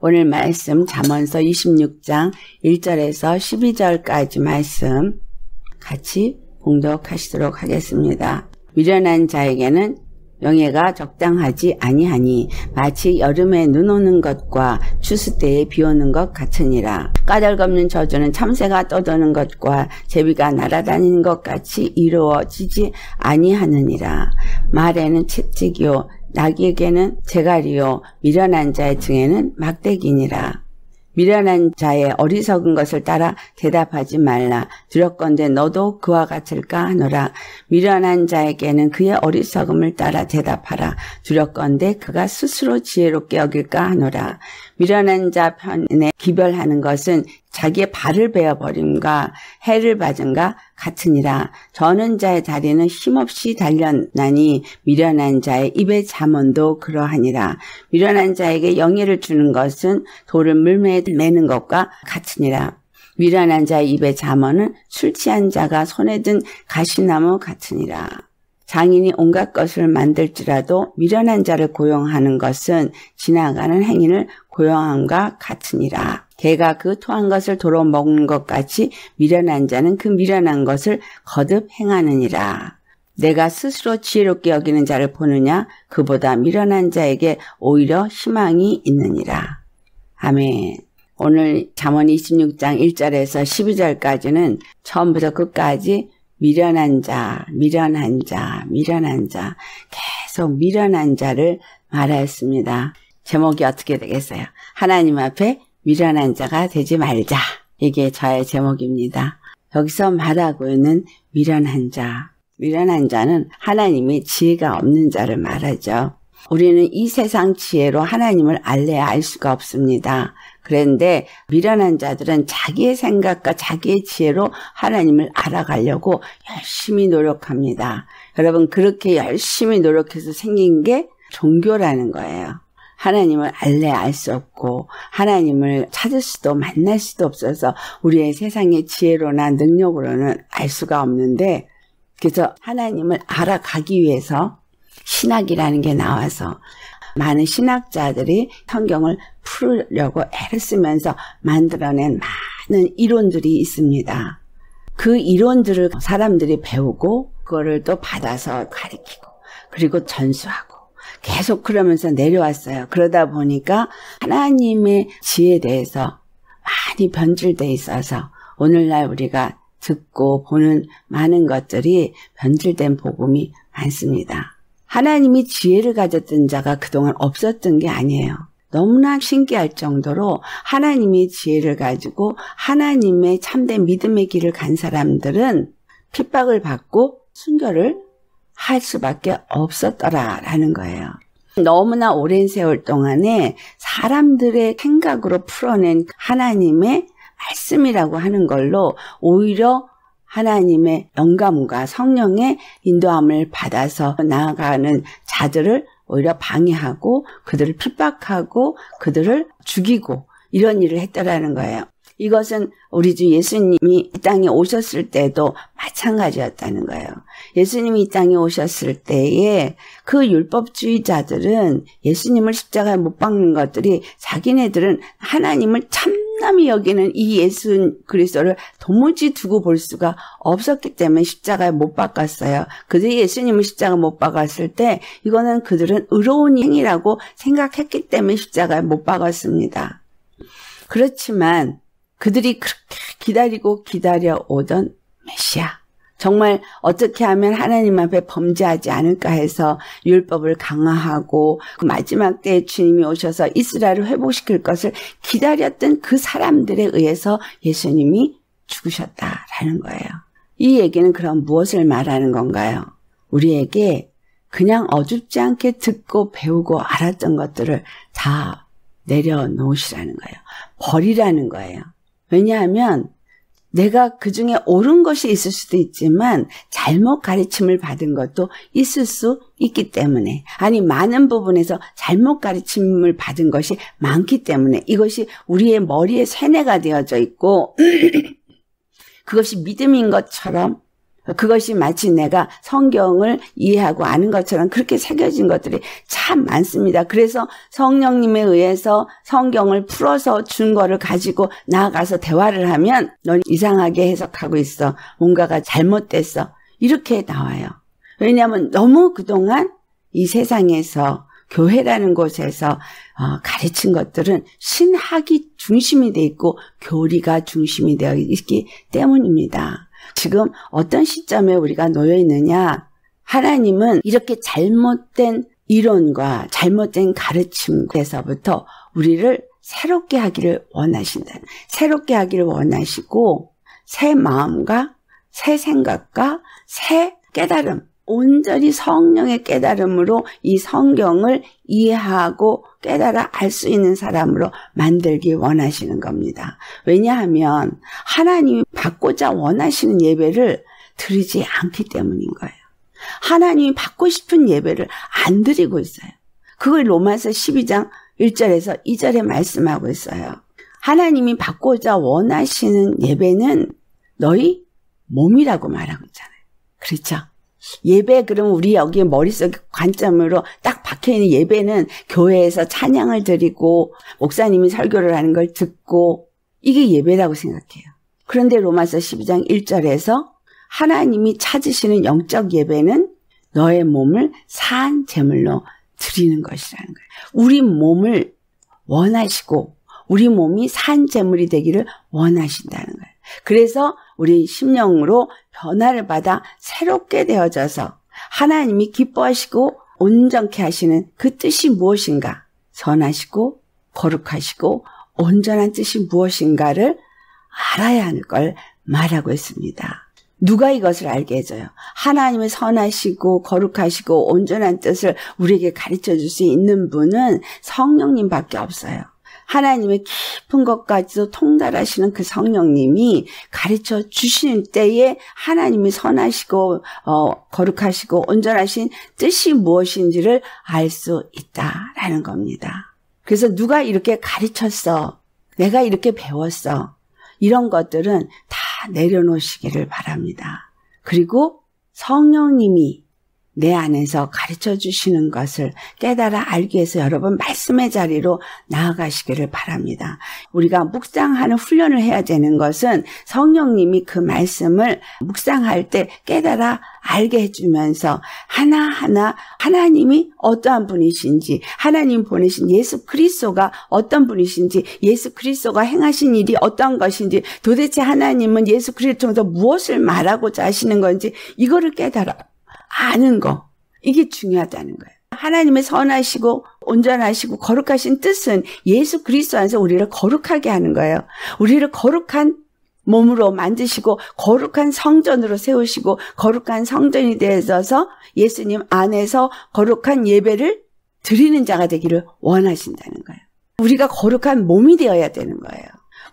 오늘 말씀 잠언서 26장 1절에서 12절까지 말씀 같이 공독하시도록 하겠습니다. 미련한 자에게는 영예가 적당하지 아니하니 마치 여름에 눈 오는 것과 추수 때에 비 오는 것 같으니라. 까닭없는 저주는 참새가 떠도는 것과 제비가 날아다니는 것 같이 이루어지지 아니하느니라. 말에는 채찍이요 나귀에게는 제갈이요 미련한 자의 증에는 막대기니라. 미련한 자의 어리석은 것을 따라 대답하지 말라. 두렵건대 너도 그와 같을까 하노라. 미련한 자에게는 그의 어리석음을 따라 대답하라. 두렵건대 그가 스스로 지혜롭게 여길까 하노라. 미련한 자 편에 기별하는 것은 자기의 발을 베어버림과 해를 받은가 같으니라. 저는 자의 다리는 힘없이 달려나니 미련한 자의 입의 자문도 그러하니라. 미련한 자에게 영예를 주는 것은 돌을 물매에 매는 것과 같으니라. 미련한 자의 입의 자문은 술 취한 자가 손에 든 가시나무 같으니라. 장인이 온갖 것을 만들지라도 미련한 자를 고용하는 것은 지나가는 행인을 고요함과 같으니라. 개가 그 토한 것을 도로 먹는것 같이 미련한 자는 그 미련한 것을 거듭 행하느니라. 내가 스스로 지혜롭게 여기는 자를 보느냐 그보다 미련한 자에게 오히려 희망이 있느니라. 아멘. 오늘 잠언 26장 1절에서 12절까지는 처음부터 끝까지 미련한 자, 미련한 자, 미련한 자, 계속 미련한 자를 말하였습니다. 제목이 어떻게 되겠어요? 하나님 앞에 미련한 자가 되지 말자. 이게 저의 제목입니다. 여기서 말하고 있는 미련한 자. 미련한 자는 하나님의 지혜가 없는 자를 말하죠. 우리는 이 세상 지혜로 하나님을 알래야 알 수가 없습니다. 그런데 미련한 자들은 자기의 생각과 자기의 지혜로 하나님을 알아가려고 열심히 노력합니다. 여러분 그렇게 열심히 노력해서 생긴 게 종교라는 거예요. 하나님을 알래 알 수 없고 하나님을 찾을 수도 만날 수도 없어서 우리의 세상의 지혜로나 능력으로는 알 수가 없는데 그래서 하나님을 알아가기 위해서 신학이라는 게 나와서 많은 신학자들이 성경을 풀으려고 애를 쓰면서 만들어낸 많은 이론들이 있습니다. 그 이론들을 사람들이 배우고 그거를 또 받아서 가리키고 그리고 전수하고 계속 그러면서 내려왔어요. 그러다 보니까 하나님의 지혜에 대해서 많이 변질돼 있어서 오늘날 우리가 듣고 보는 많은 것들이 변질된 복음이 많습니다. 하나님이 지혜를 가졌던 자가 그동안 없었던 게 아니에요. 너무나 신기할 정도로 하나님이 지혜를 가지고 하나님의 참된 믿음의 길을 간 사람들은 핍박을 받고 순결을 할 수밖에 없었더라라는 거예요. 너무나 오랜 세월 동안에 사람들의 생각으로 풀어낸 하나님의 말씀이라고 하는 걸로 오히려 하나님의 영감과 성령의 인도함을 받아서 나아가는 자들을 오히려 방해하고 그들을 핍박하고 그들을 죽이고 이런 일을 했다라는 거예요. 이것은 우리 주 예수님이 이 땅에 오셨을 때도 마찬가지였다는 거예요. 예수님이 이 땅에 오셨을 때에 그 율법주의자들은 예수님을 십자가에 못 박는 것들이 자기네들은 하나님을 참남이 여기는 이 예수 그리스도를 도무지 두고 볼 수가 없었기 때문에 십자가에 못 박았어요. 그들이 예수님을 십자가 에못 박았을 때 이거는 그들은 의로운 행위라고 생각했기 때문에 십자가에 못 박았습니다. 그렇지만 그들이 그렇게 기다리고 기다려오던 메시아. 정말 어떻게 하면 하나님 앞에 범죄하지 않을까 해서 율법을 강화하고 그 마지막 때에 주님이 오셔서 이스라엘을 회복시킬 것을 기다렸던 그 사람들에 의해서 예수님이 죽으셨다라는 거예요. 이 얘기는 그럼 무엇을 말하는 건가요? 우리에게 그냥 어줍지 않게 듣고 배우고 알았던 것들을 다 내려놓으시라는 거예요. 버리라는 거예요. 왜냐하면 내가 그 중에 옳은 것이 있을 수도 있지만 잘못 가르침을 받은 것도 있을 수 있기 때문에 아니 많은 부분에서 잘못 가르침을 받은 것이 많기 때문에 이것이 우리의 머리에 세뇌가 되어져 있고 그것이 믿음인 것처럼 그것이 마치 내가 성경을 이해하고 아는 것처럼 그렇게 새겨진 것들이 참 많습니다. 그래서 성령님에 의해서 성경을 풀어서 준 거를 가지고 나아가서 대화를 하면 넌 이상하게 해석하고 있어. 뭔가가 잘못됐어. 이렇게 나와요. 왜냐하면 너무 그동안 이 세상에서 교회라는 곳에서 어, 가르친 것들은 신학이 중심이 돼 있고 교리가 중심이 되어 있기 때문입니다. 지금 어떤 시점에 우리가 놓여 있느냐? 하나님은 이렇게 잘못된 이론과 잘못된 가르침에서부터 우리를 새롭게 하기를 원하신다. 새롭게 하기를 원하시고 새 마음과 새 생각과 새 깨달음 온전히 성령의 깨달음으로 이 성경을 이해하고 깨달아 알 수 있는 사람으로 만들기 원하시는 겁니다. 왜냐하면 하나님이 받고자 원하시는 예배를 드리지 않기 때문인 거예요. 하나님이 받고 싶은 예배를 안 드리고 있어요. 그걸 로마서 12장 1절에서 2절에 말씀하고 있어요. 하나님이 받고자 원하시는 예배는 너희 몸이라고 말하고 있잖아요. 그렇죠? 예배 그럼 우리 여기 머릿속에 관점으로 딱 박혀있는 예배는 교회에서 찬양을 드리고 목사님이 설교를 하는 걸 듣고 이게 예배라고 생각해요. 그런데 로마서 12장 1절에서 하나님이 찾으시는 영적 예배는 너의 몸을 산 제물로 드리는 것이라는 거예요. 우리 몸을 원하시고 우리 몸이 산 제물이 되기를 원하신다는 거예요. 그래서 우리 심령으로 변화를 받아 새롭게 되어져서 하나님이 기뻐하시고 온전케 하시는 그 뜻이 무엇인가? 선하시고 거룩하시고 온전한 뜻이 무엇인가를 알아야 하는 걸 말하고 있습니다. 누가 이것을 알게 해줘요? 하나님의 선하시고 거룩하시고 온전한 뜻을 우리에게 가르쳐 줄 수 있는 분은 성령님밖에 없어요. 하나님의 깊은 것까지도 통달하시는 그 성령님이 가르쳐 주시 때에 하나님이 선하시고 어, 거룩하시고 온전하신 뜻이 무엇인지를 알 수 있다라는 겁니다. 그래서 누가 이렇게 가르쳤어? 내가 이렇게 배웠어? 이런 것들은 다 내려놓으시기를 바랍니다. 그리고 성령님이 내 안에서 가르쳐 주시는 것을 깨달아 알기 위해서 여러분 말씀의 자리로 나아가시기를 바랍니다. 우리가 묵상하는 훈련을 해야 되는 것은 성령님이 그 말씀을 묵상할 때 깨달아 알게 해주면서 하나하나 하나님이 어떠한 분이신지 하나님 보내신 예수 그리스도가 어떤 분이신지 예수 그리스도가 행하신 일이 어떤 것인지 도대체 하나님은 예수 그리스도에서 무엇을 말하고자 하시는 건지 이거를 깨달아 아는 거 이게 중요하다는 거예요. 하나님의 선하시고 온전하시고 거룩하신 뜻은 예수 그리스도 안에서 우리를 거룩하게 하는 거예요. 우리를 거룩한 몸으로 만드시고 거룩한 성전으로 세우시고 거룩한 성전이 되어서 예수님 안에서 거룩한 예배를 드리는 자가 되기를 원하신다는 거예요. 우리가 거룩한 몸이 되어야 되는 거예요.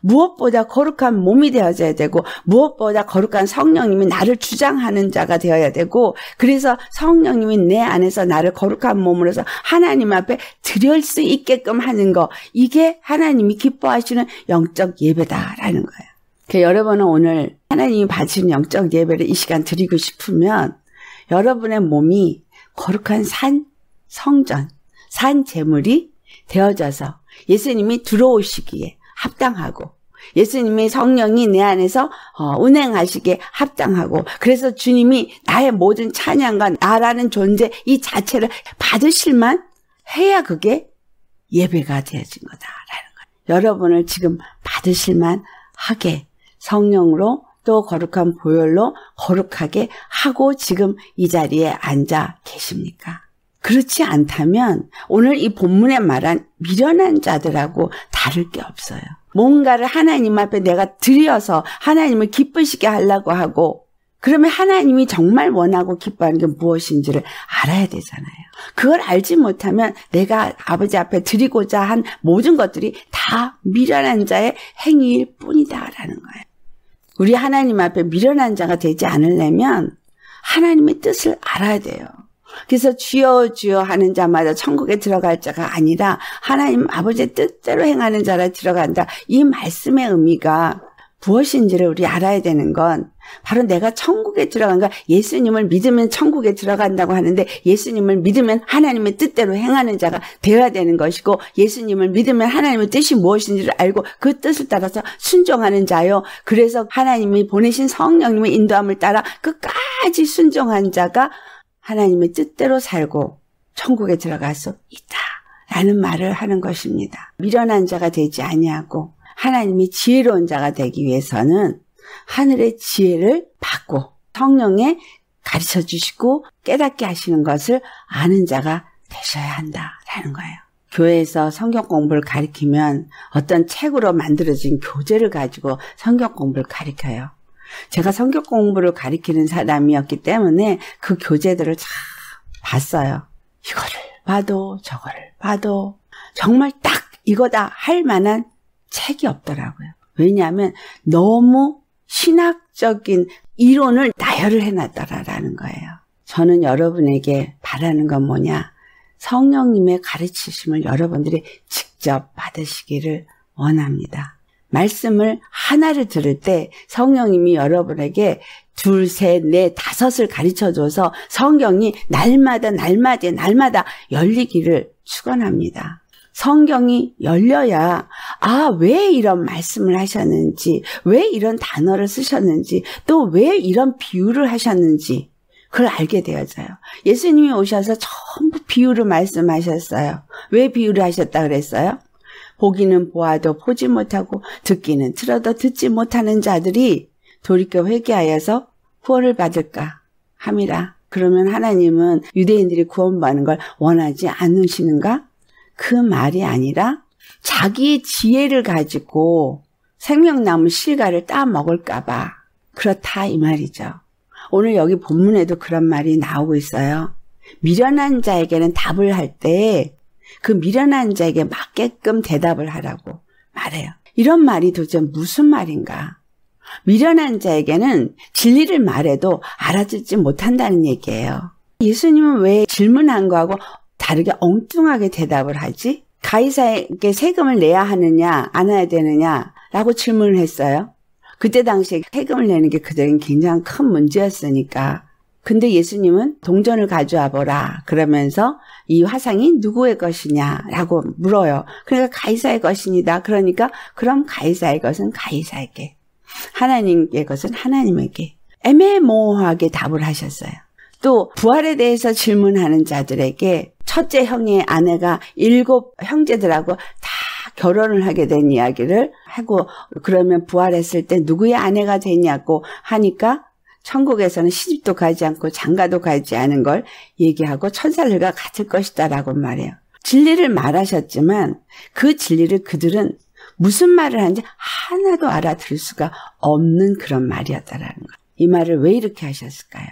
무엇보다 거룩한 몸이 되어져야 되고 무엇보다 거룩한 성령님이 나를 주장하는 자가 되어야 되고 그래서 성령님이 내 안에서 나를 거룩한 몸으로서 하나님 앞에 드릴 수 있게끔 하는 거 이게 하나님이 기뻐하시는 영적 예배다라는 거예요. 그 여러분은 오늘 하나님이 받으신 영적 예배를 이 시간 드리고 싶으면 여러분의 몸이 거룩한 산 성전 산 재물이 되어져서 예수님이 들어오시기에 합당하고 예수님의 성령이 내 안에서 어, 운행하시게 합당하고 그래서 주님이 나의 모든 찬양과 나라는 존재 이 자체를 받으실만 해야 그게 예배가 되어진 거다라는 거예요. 여러분을 지금 받으실만 하게 성령으로 또 거룩한 보혈로 거룩하게 하고 지금 이 자리에 앉아 계십니까? 그렇지 않다면 오늘 이 본문에 말한 미련한 자들하고 다를 게 없어요. 뭔가를 하나님 앞에 내가 드려서 하나님을 기쁘시게 하려고 하고 그러면 하나님이 정말 원하고 기뻐하는 게 무엇인지를 알아야 되잖아요. 그걸 알지 못하면 내가 아버지 앞에 드리고자 한 모든 것들이 다 미련한 자의 행위일 뿐이다라는 거예요. 우리 하나님 앞에 미련한 자가 되지 않으려면 하나님의 뜻을 알아야 돼요. 그래서 주여 주여 하는 자마다 천국에 들어갈 자가 아니라 하나님 아버지의 뜻대로 행하는 자라 들어간다. 이 말씀의 의미가 무엇인지를 우리 알아야 되는 건 바로 내가 천국에 들어간가 예수님을 믿으면 천국에 들어간다고 하는데 예수님을 믿으면 하나님의 뜻대로 행하는 자가 되어야 되는 것이고 예수님을 믿으면 하나님의 뜻이 무엇인지를 알고 그 뜻을 따라서 순종하는 자요. 그래서 하나님이 보내신 성령님의 인도함을 따라 끝까지 순종한 자가 하나님의 뜻대로 살고 천국에 들어갈수 있다. 라는 말을 하는 것입니다. 미련한 자가 되지 아니하고 하나님이 지혜로운 자가 되기 위해서는 하늘의 지혜를 받고 성령의 가르쳐 주시고 깨닫게 하시는 것을 아는 자가 되셔야 한다라는 거예요. 교회에서 성경 공부를 가리키면 어떤 책으로 만들어진 교재를 가지고 성경 공부를 가리켜요. 제가 성격 공부를 가리키는 사람이었기 때문에 그 교재들을 참 봤어요. 이거를 봐도 저거를 봐도 정말 딱 이거다 할 만한 책이 없더라고요. 왜냐하면 너무 신학적인 이론을 나열을 해놨더라라는 거예요. 저는 여러분에게 바라는 건 뭐냐? 성령님의 가르치심을 여러분들이 직접 받으시기를 원합니다. 말씀을 하나를 들을 때 성령님이 여러분에게 둘, 셋, 넷, 다섯을 가르쳐줘서 성경이 날마다 날마다 날마다 열리기를 축원합니다. 성경이 열려야 아 왜 이런 말씀을 하셨는지 왜 이런 단어를 쓰셨는지 또 왜 이런 비유를 하셨는지 그걸 알게 되어져요. 예수님이 오셔서 전부 비유를 말씀하셨어요. 왜 비유를 하셨다 그랬어요? 보기는 보아도 보지 못하고 듣기는 들어도 듣지 못하는 자들이 돌이켜 회개하여서 구원을 받을까 함이라. 그러면 하나님은 유대인들이 구원받는 걸 원하지 않으시는가? 그 말이 아니라 자기의 지혜를 가지고 생명나무 실과를 따 먹을까봐 그렇다 이 말이죠. 오늘 여기 본문에도 그런 말이 나오고 있어요. 미련한 자에게는 답을 할때 그 미련한 자에게 맞게끔 대답을 하라고 말해요. 이런 말이 도대체 무슨 말인가? 미련한 자에게는 진리를 말해도 알아듣지 못한다는 얘기예요. 예수님은 왜 질문한 거하고 다르게 엉뚱하게 대답을 하지? 가이사에게 세금을 내야 하느냐, 안아야 되느냐라고 질문을 했어요. 그때 당시에 세금을 내는 게 그들은 굉장히 큰 문제였으니까 근데 예수님은 동전을 가져와 보라 그러면서 이 화상이 누구의 것이냐라고 물어요. 그러니까 가이사의 것이니다. 그러니까 그럼 가이사의 것은 가이사에게 하나님의 것은 하나님에게 애매모호하게 답을 하셨어요. 또 부활에 대해서 질문하는 자들에게 첫째 형의 아내가 일곱 형제들하고 다 결혼을 하게 된 이야기를 하고 그러면 부활했을 때 누구의 아내가 되냐고 하니까 천국에서는 시집도 가지 않고 장가도 가지 않은 걸 얘기하고 천사들과 같을 것이다 라고 말해요. 진리를 말하셨지만 그 진리를 그들은 무슨 말을 하는지 하나도 알아들을 수가 없는 그런 말이었다라는 거. 이 말을 왜 이렇게 하셨을까요?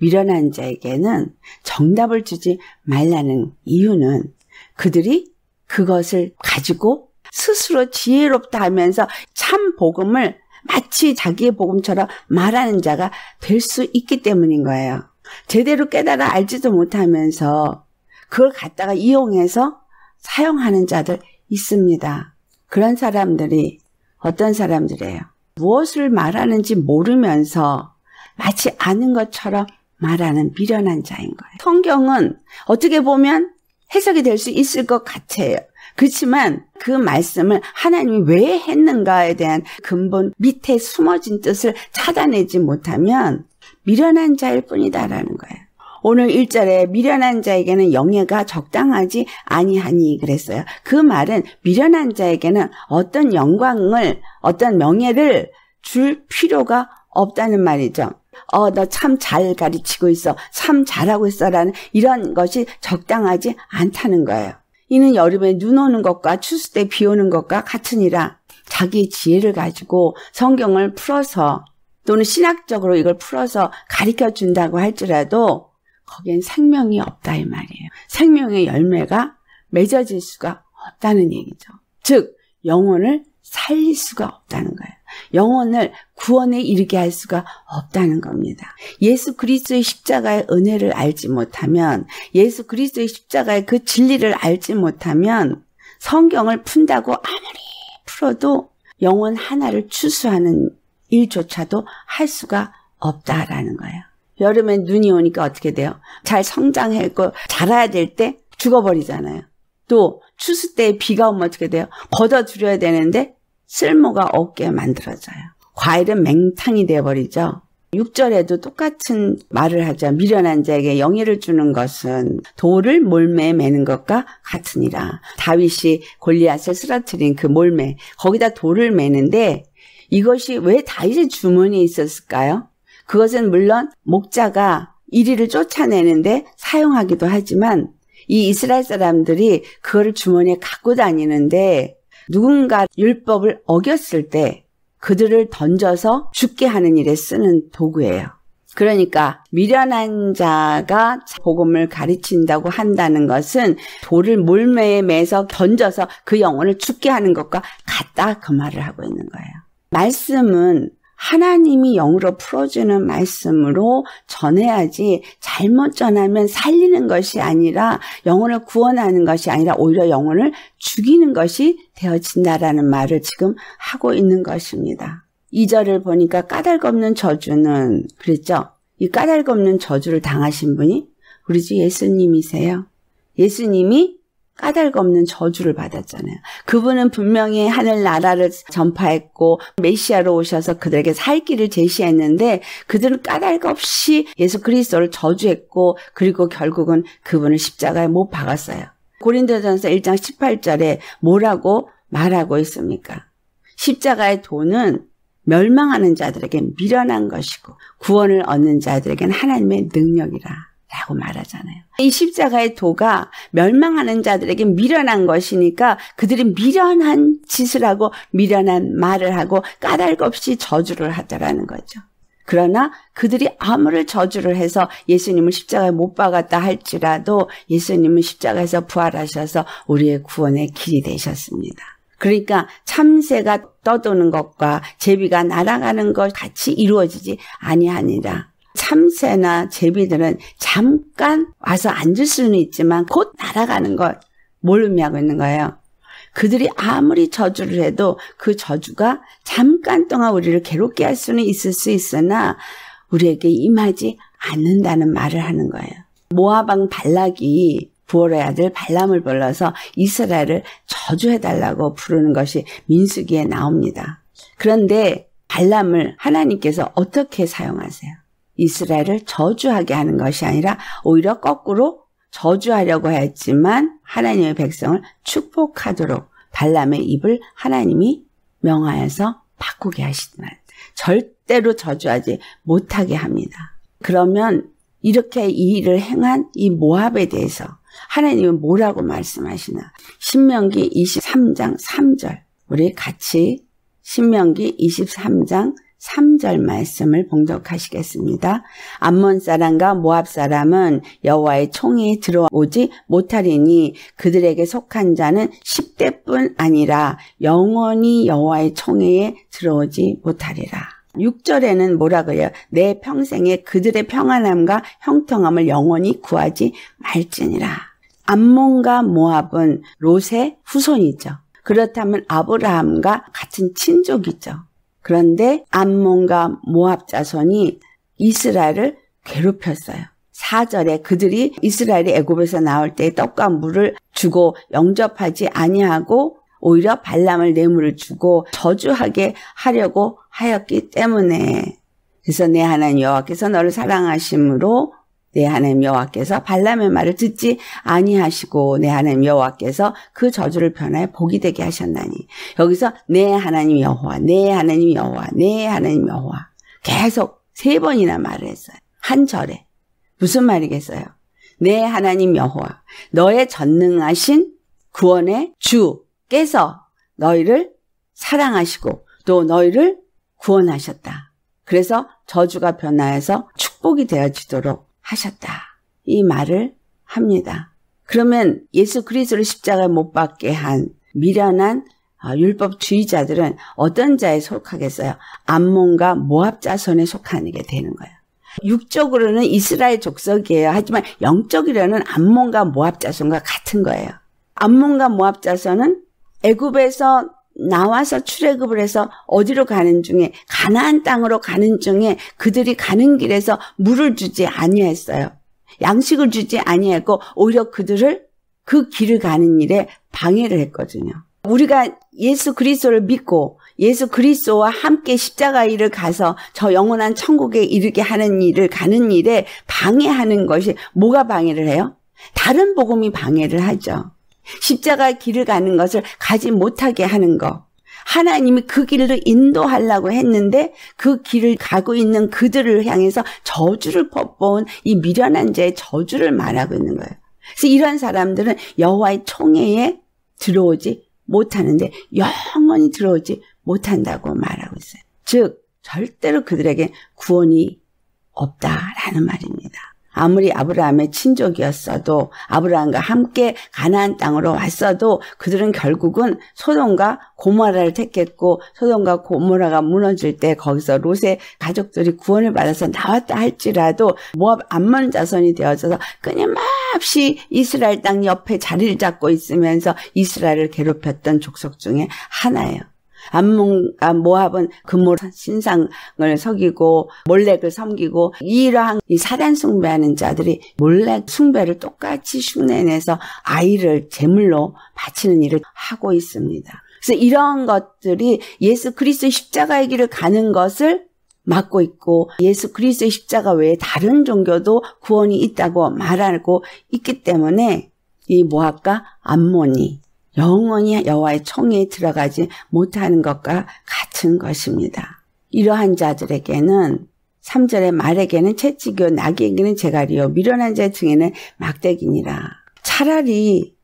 미련한 자에게는 정답을 주지 말라는 이유는 그들이 그것을 가지고 스스로 지혜롭다 하면서 참 복음을 마치 자기의 복음처럼 말하는 자가 될 수 있기 때문인 거예요. 제대로 깨달아 알지도 못하면서 그걸 갖다가 이용해서 사용하는 자들 있습니다. 그런 사람들이 어떤 사람들이에요? 무엇을 말하는지 모르면서 마치 아는 것처럼 말하는 미련한 자인 거예요. 성경은 어떻게 보면 해석이 될 수 있을 것 같아요. 그렇지만 그 말씀을 하나님이 왜 했는가에 대한 근본 밑에 숨어진 뜻을 찾아내지 못하면 미련한 자일 뿐이다라는 거예요. 오늘 1절에 미련한 자에게는 영예가 적당하지 아니하니 그랬어요. 그 말은 미련한 자에게는 어떤 영광을 어떤 명예를 줄 필요가 없다는 말이죠. 어, 너 참 잘 가르치고 있어. 참 잘하고 있어. 라는 이런 것이 적당하지 않다는 거예요. 이는 여름에 눈 오는 것과 추수 때 비 오는 것과 같으니라. 자기 지혜를 가지고 성경을 풀어서 또는 신학적으로 이걸 풀어서 가르쳐 준다고 할지라도 거기엔 생명이 없다 이 말이에요. 생명의 열매가 맺어질 수가 없다는 얘기죠. 즉 영혼을 살릴 수가 없다는 거예요. 영혼을 구원에 이르게 할 수가 없다는 겁니다. 예수 그리스도의 십자가의 은혜를 알지 못하면 예수 그리스도의 십자가의 그 진리를 알지 못하면 성경을 푼다고 아무리 풀어도 영혼 하나를 추수하는 일조차도 할 수가 없다라는 거예요. 여름에 눈이 오니까 어떻게 돼요? 잘 성장했고 자라야 될 때 죽어버리잖아요. 또 추수 때 비가 오면 어떻게 돼요? 걷어들여야 되는데 쓸모가 없게 만들어져요. 과일은 맹탕이 되어버리죠. 6절에도 똑같은 말을 하죠. 미련한 자에게 영예를 주는 것은 돌을 몰매에 매는 것과 같으니라. 다윗이 골리앗을 쓰러뜨린 그 몰매, 거기다 돌을 매는데 이것이 왜 다윗의 주문이 있었을까요? 그것은 물론 목자가 이리를 쫓아내는데 사용하기도 하지만 이 이스라엘 사람들이 그거를 주머니에 갖고 다니는데 누군가 율법을 어겼을 때 그들을 던져서 죽게 하는 일에 쓰는 도구예요. 그러니까 미련한 자가 복음을 가르친다고 한다는 것은 돌을 몰매에 매서 던져서 그 영혼을 죽게 하는 것과 같다 그 말을 하고 있는 거예요. 말씀은 하나님이 영으로 풀어주는 말씀으로 전해야지 잘못 전하면 살리는 것이 아니라 영혼을 구원하는 것이 아니라 오히려 영혼을 죽이는 것이 되어진다라는 말을 지금 하고 있는 것입니다. 이절을 보니까 까닭 없는 저주는 그랬죠? 이 까닭 없는 저주를 당하신 분이 우리 주 예수님이세요. 예수님이 까닭 없는 저주를 받았잖아요. 그분은 분명히 하늘 나라를 전파했고 메시아로 오셔서 그들에게 살 길을 제시했는데 그들은 까닭 없이 예수 그리스도를 저주했고 그리고 결국은 그분을 십자가에 못 박았어요. 고린도전서 1장 18절에 뭐라고 말하고 있습니까? 십자가의 돈은 멸망하는 자들에게 미련한 것이고 구원을 얻는 자들에게는 하나님의 능력이라. 라고 말하잖아요. 이 십자가의 도가 멸망하는 자들에게 미련한 것이니까 그들이 미련한 짓을 하고 미련한 말을 하고 까닭 없이 저주를 하더라는 거죠. 그러나 그들이 아무를 저주를 해서 예수님을 십자가에 못 박았다 할지라도 예수님은 십자가에서 부활하셔서 우리의 구원의 길이 되셨습니다. 그러니까 참새가 떠도는 것과 제비가 날아가는 것 같이 이루어지지 아니하니라. 참새나 제비들은 잠깐 와서 앉을 수는 있지만 곧 날아가는 것, 뭘 의미하고 있는 거예요? 그들이 아무리 저주를 해도 그 저주가 잠깐 동안 우리를 괴롭게 할 수는 있을 수 있으나 우리에게 임하지 않는다는 말을 하는 거예요. 모아방 발락이 부어의 아들 발람을 불러서 이스라엘을 저주해달라고 부르는 것이 민수기에 나옵니다. 그런데 발람을 하나님께서 어떻게 사용하세요? 이스라엘을 저주하게 하는 것이 아니라 오히려 거꾸로 저주하려고 했지만 하나님의 백성을 축복하도록 발람의 입을 하나님이 명하여서 바꾸게 하시지만 절대로 저주하지 못하게 합니다. 그러면 이렇게 이 일을 행한 이 모압에 대해서 하나님은 뭐라고 말씀하시나? 신명기 23장 3절. 우리 같이 신명기 23장 3절 말씀을 봉독하시겠습니다. 암몬 사람과 모압 사람은 여호와의 총이 들어오지 못하리니 그들에게 속한 자는 10대뿐 아니라 영원히 여호와의 총에 들어오지 못하리라. 6절에는 뭐라 그래요? 내 평생에 그들의 평안함과 형통함을 영원히 구하지 말지니라. 암몬과 모압은 롯의 후손이죠. 그렇다면 아브라함과 같은 친족이죠. 그런데 암몬과 모압 자손이 이스라엘을 괴롭혔어요. 4절에 그들이 이스라엘이 애굽에서 나올 때 떡과 물을 주고 영접하지 아니하고 오히려 발람을 뇌물을 주고 저주하게 하려고 하였기 때문에 그래서 내 하나님 여호와께서 너를 사랑하심으로 내 하나님 여호와께서 발람의 말을 듣지 아니하시고 내 하나님 여호와께서 그 저주를 변화해 복이 되게 하셨나니 여기서 내 하나님 여호와 내 하나님 여호와 내 하나님 여호와 계속 세 번이나 말을 했어요. 한 절에 무슨 말이겠어요? 내 하나님 여호와 너의 전능하신 구원의 주께서 너희를 사랑하시고 또 너희를 구원하셨다. 그래서 저주가 변화해서 축복이 되어지도록 하셨다. 이 말을 합니다. 그러면 예수 그리스도를 십자가에 못 박게 한 미련한 아, 율법주의자들은 어떤 자에 속하겠어요? 암몬과 모압 자손에 속하게 되는 거예요. 육적으로는 이스라엘 족속이에요. 하지만 영적이라는 암몬과 모압 자손과 같은 거예요. 암몬과 모압 자손은 애굽에서 나와서 출애굽을 해서 어디로 가는 중에 가나안 땅으로 가는 중에 그들이 가는 길에서 물을 주지 아니했어요. 양식을 주지 아니했고 오히려 그들을 그 길을 가는 일에 방해를 했거든요. 우리가 예수 그리스도를 믿고 예수 그리스도와 함께 십자가 일을 가서 저 영원한 천국에 이르게 하는 일을 가는 일에 방해하는 것이 뭐가 방해를 해요? 다른 복음이 방해를 하죠. 십자가 길을 가는 것을 가지 못하게 하는 것. 하나님이 그 길로 인도하려고 했는데 그 길을 가고 있는 그들을 향해서 저주를 퍼부은 이 미련한 자의 저주를 말하고 있는 거예요. 그래서 이런 사람들은 여호와의 총회에 들어오지 못하는데 영원히 들어오지 못한다고 말하고 있어요. 즉 절대로 그들에게 구원이 없다라는 말입니다. 아무리 아브라함의 친족이었어도 아브라함과 함께 가나안 땅으로 왔어도 그들은 결국은 소돔과 고모라를 택했고 소돔과 고모라가 무너질 때 거기서 롯의 가족들이 구원을 받아서 나왔다 할지라도 모압 암몬 자손이 되어져서 끊임없이 이스라엘 땅 옆에 자리를 잡고 있으면서 이스라엘을 괴롭혔던 족속 중에 하나예요. 암몽, 아, 모합은 금물 신상을 섬이고 몰렉을 섬기고 이러한 이 사단 숭배하는 자들이 몰렉 숭배를 똑같이 흉내내서 아이를 제물로 바치는 일을 하고 있습니다. 그래서 이런 것들이 예수 그리스도 십자가의 길을 가는 것을 막고 있고 예수 그리스의 십자가 외에 다른 종교도 구원이 있다고 말하고 있기 때문에 이 모압과 암몬이 영원히 여호와의 총에 들어가지 못하는 것과 같은 것입니다. 이러한 자들에게는 3절의 말에게는 채찍이요 나에게는 재갈이요 미련한 자의 등에는 막대기니라. 차라리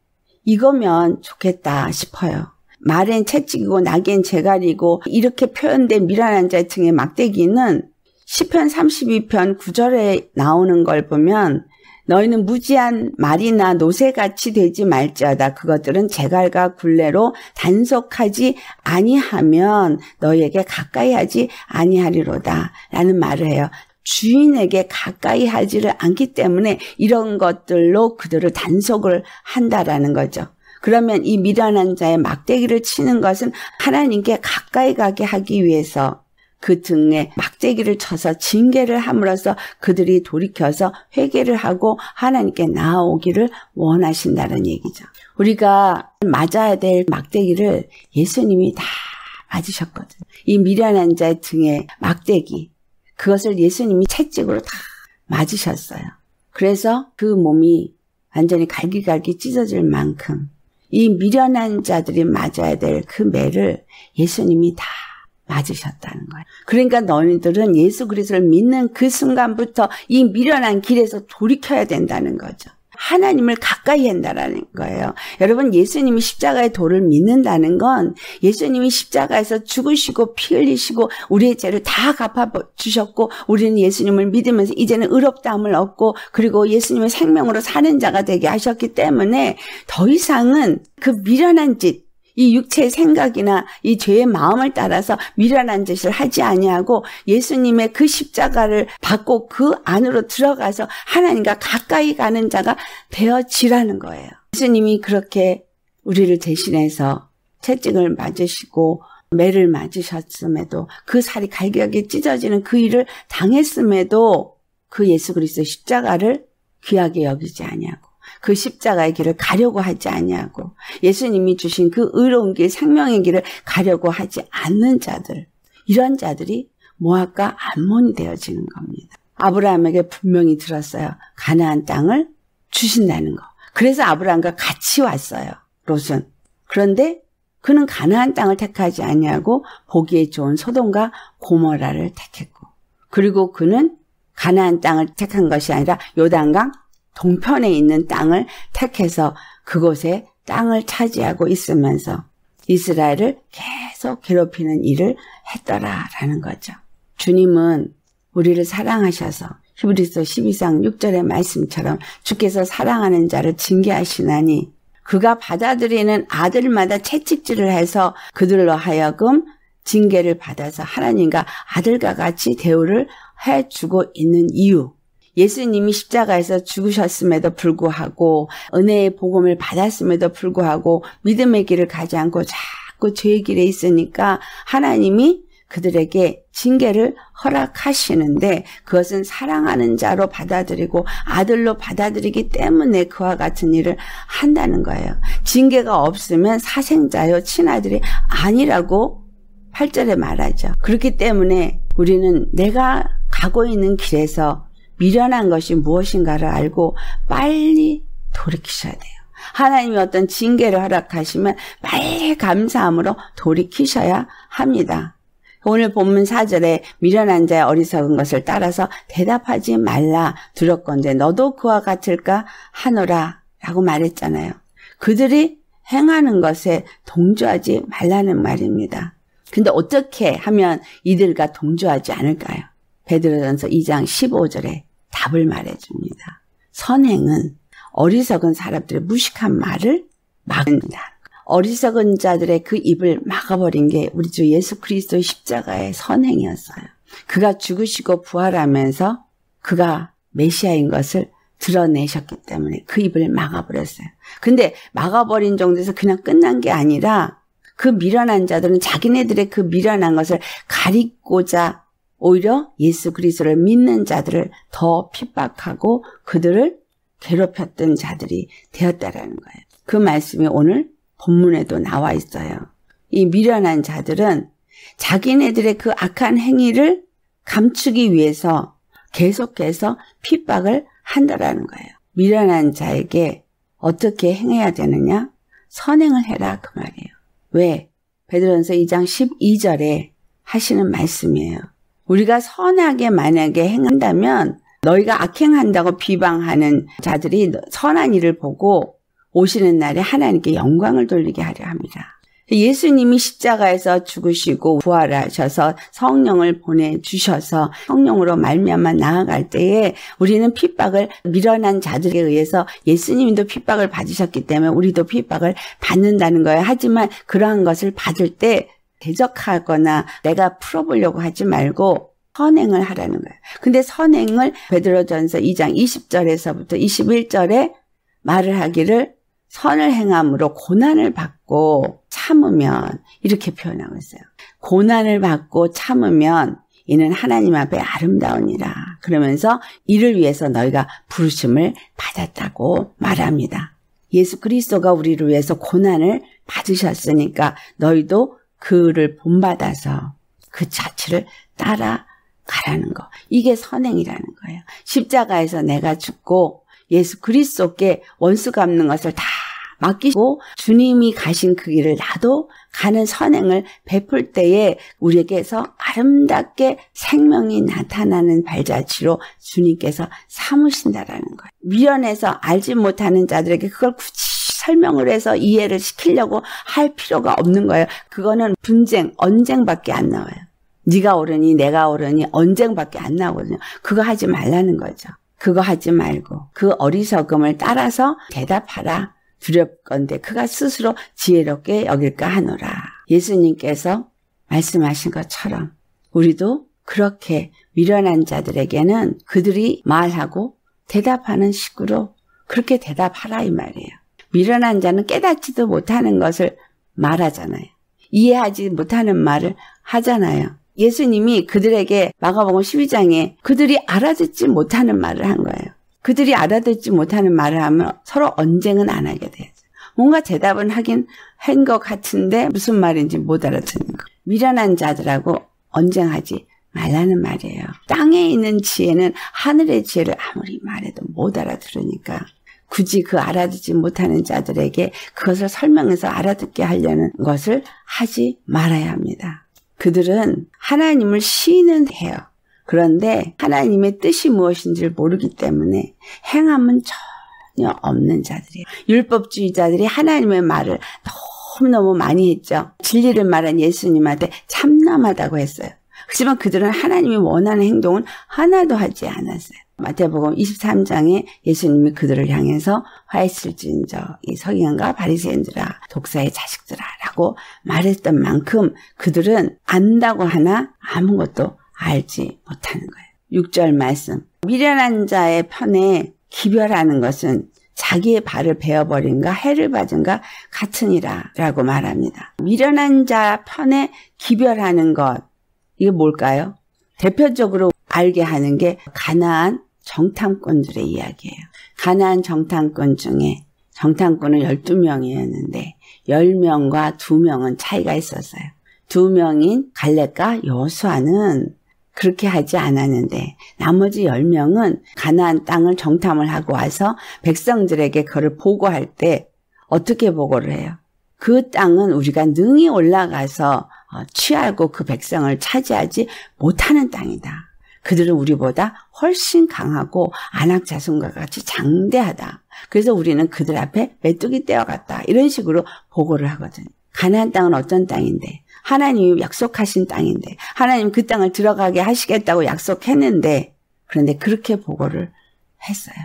이거면 좋겠다 싶어요. 말엔 채찍이고 나엔 재갈이고 이렇게 표현된 미련한 자의 등의 막대기는 시편 32편 9절에 나오는 걸 보면 너희는 무지한 말이나 노새같이 되지 말지어다. 그것들은 재갈과 굴레로 단속하지 아니하면 너희에게 가까이 하지 아니하리로다. 라는 말을 해요. 주인에게 가까이 하지를 않기 때문에 이런 것들로 그들을 단속을 한다라는 거죠. 그러면 이 미련한 자의 막대기를 치는 것은 하나님께 가까이 가게 하기 위해서 그 등에 막대기를 쳐서 징계를 함으로써 그들이 돌이켜서 회개를 하고 하나님께 나아오기를 원하신다는 얘기죠. 우리가 맞아야 될 막대기를 예수님이 다 맞으셨거든. 이 미련한 자의 등에 막대기 그것을 예수님이 채찍으로 다 맞으셨어요. 그래서 그 몸이 완전히 갈기갈기 찢어질 만큼 이 미련한 자들이 맞아야 될 그 매를 예수님이 다 맞으셨다는 거예요. 그러니까 너희들은 예수 그리스도를 믿는 그 순간부터 이 미련한 길에서 돌이켜야 된다는 거죠. 하나님을 가까이 한다라는 거예요. 여러분 예수님이 십자가의 도를 믿는다는 건 예수님이 십자가에서 죽으시고 피 흘리시고 우리의 죄를 다 갚아 주셨고 우리는 예수님을 믿으면서 이제는 의롭다함을 얻고 그리고 예수님의 생명으로 사는 자가 되게 하셨기 때문에 더 이상은 그 미련한 짓이 육체의 생각이나 이 죄의 마음을 따라서 미련한 짓을 하지 아니하고 예수님의 그 십자가를 받고 그 안으로 들어가서 하나님과 가까이 가는 자가 되어지라는 거예요. 예수님이 그렇게 우리를 대신해서 채찍을 맞으시고 매를 맞으셨음에도 그 살이 갈격이 찢어지는 그 일을 당했음에도 그 예수 그리스도 십자가를 귀하게 여기지 아니하고 그 십자가의 길을 가려고 하지 아니하고 예수님이 주신 그 의로운 길 생명의 길을 가려고 하지 않는 자들 이런 자들이 모아과 암몬이 되어지는 겁니다. 아브라함에게 분명히 들었어요. 가나안 땅을 주신다는 거. 그래서 아브라함과 같이 왔어요. 롯은. 그런데 그는 가나안 땅을 택하지 아니하고 보기에 좋은 소돔과 고모라를 택했고 그리고 그는 가나안 땅을 택한 것이 아니라 요단강 동편에 있는 땅을 택해서 그곳에 땅을 차지하고 있으면서 이스라엘을 계속 괴롭히는 일을 했더라라는 거죠. 주님은 우리를 사랑하셔서 히브리서 12장 6절의 말씀처럼 주께서 사랑하는 자를 징계하시나니 그가 받아들이는 아들마다 채찍질을 해서 그들로 하여금 징계를 받아서 하나님과 아들과 같이 대우를 해주고 있는 이유 예수님이 십자가에서 죽으셨음에도 불구하고 은혜의 복음을 받았음에도 불구하고 믿음의 길을 가지 않고 자꾸 죄의 길에 있으니까 하나님이 그들에게 징계를 허락하시는데 그것은 사랑하는 자로 받아들이고 아들로 받아들이기 때문에 그와 같은 일을 한다는 거예요. 징계가 없으면 사생자요 친아들이 아니라고 8절에 말하죠. 그렇기 때문에 우리는 내가 가고 있는 길에서 미련한 것이 무엇인가를 알고 빨리 돌이키셔야 돼요. 하나님이 어떤 징계를 허락하시면 빨리 감사함으로 돌이키셔야 합니다. 오늘 본문 4절에 미련한 자의 어리석은 것을 따라서 대답하지 말라 들었건데 너도 그와 같을까 하노라 라고 말했잖아요. 그들이 행하는 것에 동조하지 말라는 말입니다. 근데 어떻게 하면 이들과 동조하지 않을까요? 베드로전서 2장 15절에 답을 말해 줍니다. 선행은 어리석은 사람들의 무식한 말을 막는다. 어리석은 자들의 그 입을 막아버린 게 우리 주 예수 그리스도의 십자가의 선행이었어요. 그가 죽으시고 부활하면서 그가 메시아인 것을 드러내셨기 때문에 그 입을 막아버렸어요. 근데 막아버린 정도에서 그냥 끝난 게 아니라 그 미련한 자들은 자기네들의 그 미련한 것을 가리고자 오히려 예수 그리스도를 믿는 자들을 더 핍박하고 그들을 괴롭혔던 자들이 되었다라는 거예요. 그 말씀이 오늘 본문에도 나와 있어요. 이 미련한 자들은 자기네들의 그 악한 행위를 감추기 위해서 계속해서 핍박을 한다라는 거예요. 미련한 자에게 어떻게 행해야 되느냐? 선행을 해라 그 말이에요. 왜? 베드로전서 2장 12절에 하시는 말씀이에요. 우리가 선하게 만약에 행한다면 너희가 악행한다고 비방하는 자들이 선한 일을 보고 오시는 날에 하나님께 영광을 돌리게 하려 합니다. 예수님이 십자가에서 죽으시고 부활하셔서 성령을 보내주셔서 성령으로 말미암아 나아갈 때에 우리는 핍박을 밀어난 자들에 의해서 예수님도 핍박을 받으셨기 때문에 우리도 핍박을 받는다는 거예요. 하지만 그러한 것을 받을 때 대적하거나 내가 풀어보려고 하지 말고 선행을 하라는 거예요. 근데 선행을 베드로전서 2장 20절에서부터 21절에 말을 하기를 선을 행함으로 고난을 받고 참으면 이렇게 표현하고 있어요. 고난을 받고 참으면 이는 하나님 앞에 아름다우니라. 그러면서 이를 위해서 너희가 부르심을 받았다고 말합니다. 예수 그리스도가 우리를 위해서 고난을 받으셨으니까 너희도 그를 본받아서 그 자취를 따라가라는 거. 이게 선행이라는 거예요. 십자가에서 내가 죽고 예수 그리스도께 원수 갚는 것을 다 맡기고 주님이 가신 그 길을 나도 가는 선행을 베풀 때에 우리에게서 아름답게 생명이 나타나는 발자취로 주님께서 삼으신다라는 거예요. 미련해서 알지 못하는 자들에게 그걸 굳이 설명을 해서 이해를 시키려고 할 필요가 없는 거예요. 그거는 분쟁, 언쟁밖에 안 나와요. 네가 오르니 내가 오르니 언쟁밖에 안 나오거든요. 그거 하지 말라는 거죠. 그거 하지 말고 그 어리석음을 따라서 대답하라. 두렵건데 그가 스스로 지혜롭게 여길까 하노라. 예수님께서 말씀하신 것처럼 우리도 그렇게 미련한 자들에게는 그들이 말하고 대답하는 식으로 그렇게 대답하라 이 말이에요. 미련한 자는 깨닫지도 못하는 것을 말하잖아요. 이해하지 못하는 말을 하잖아요. 예수님이 그들에게 마가복음 12장에 그들이 알아듣지 못하는 말을 한 거예요. 그들이 알아듣지 못하는 말을 하면 서로 언쟁은 안 하게 돼요. 뭔가 대답은 하긴 한 것 같은데 무슨 말인지 못 알아듣는 거. 미련한 자들하고 언쟁하지 말라는 말이에요. 땅에 있는 지혜는 하늘의 지혜를 아무리 말해도 못 알아들으니까 굳이 그 알아듣지 못하는 자들에게 그것을 설명해서 알아듣게 하려는 것을 하지 말아야 합니다. 그들은 하나님을 시인은 해요. 그런데 하나님의 뜻이 무엇인지를 모르기 때문에 행함은 전혀 없는 자들이에요. 율법주의자들이 하나님의 말을 너무너무 많이 했죠. 진리를 말한 예수님한테 참남하다고 했어요. 하지만 그들은 하나님이 원하는 행동은 하나도 하지 않았어요. 마태복음 23장에 예수님이 그들을 향해서 화했을진저 이 서기관과 바리새인들아 독사의 자식들아라고 말했던 만큼 그들은 안다고 하나 아무것도 알지 못하는 거예요. 6절 말씀 미련한 자의 편에 기별하는 것은 자기의 발을 베어버린가 해를 받은가 같으니라 라고 말합니다. 미련한 자 편에 기별하는 것 이게 뭘까요? 대표적으로 알게 하는 게가난안 정탐꾼들의 이야기예요. 가나안 정탐꾼 중에 정탐꾼은 12명이었는데 10명과 2명은 차이가 있었어요. 2명인 갈렙과 여수아는 그렇게 하지 않았는데 나머지 10명은 가나안 땅을 정탐을 하고 와서 백성들에게 그를 보고할 때 어떻게 보고를 해요? 그 땅은 우리가 능히 올라가서 어, 취하고 그 백성을 차지하지 못하는 땅이다. 그들은 우리보다 훨씬 강하고 안악자손과 같이 장대하다. 그래서 우리는 그들 앞에 메뚜기 떼어갔다 이런 식으로 보고를 하거든요. 가나안 땅은 어떤 땅인데 하나님이 약속하신 땅인데 하나님 그 땅을 들어가게 하시겠다고 약속했는데 그런데 그렇게 보고를 했어요.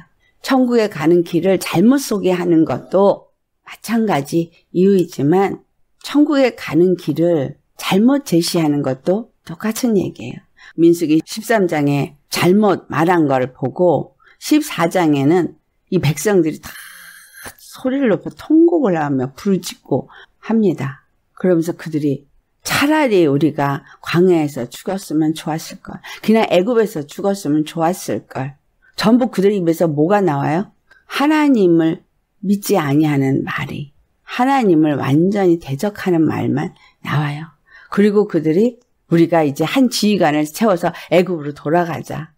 천국에 가는 길을 잘못 소개하는 것도 마찬가지 이유이지만 천국에 가는 길을 잘못 제시하는 것도 똑같은 얘기예요. 민숙이 13장에 잘못 말한 걸 보고 14장에는 이 백성들이 다 소리를 높여 통곡을 하며 부르짖고 합니다. 그러면서 그들이 차라리 우리가 광야에서 죽었으면 좋았을 걸. 그냥 애굽에서 죽었으면 좋았을 걸. 전부 그들 입에서 뭐가 나와요? 하나님을 믿지 아니하는 말이 하나님을 완전히 대적하는 말만 나와요. 그리고 그들이 우리가 이제 한 지휘관을 채워서 애국으로 돌아가자.